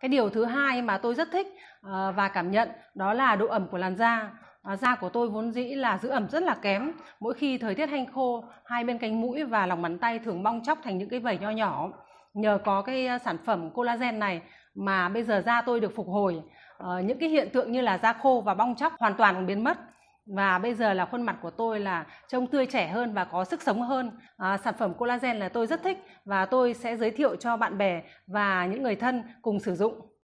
cái điều thứ hai mà tôi rất thích ờ, và cảm nhận đó là độ ẩm của làn da ờ, da của tôi vốn dĩ là giữ ẩm rất là kém mỗi khi thời tiết hanh khô hai bên cánh mũi và lòng bàn tay thường bong chóc thành những cái vẩy nho nhỏ nhờ có cái ờ, sản phẩm collagen này mà bây giờ da tôi được phục hồi những cái hiện tượng như là da khô và bong chóc hoàn toàn biến mất và bây giờ là khuôn mặt của tôi là trông tươi trẻ hơn và có sức sống hơn à, sản phẩm collagen là tôi rất thích và tôi sẽ giới thiệu cho bạn bè và những người thân cùng sử dụng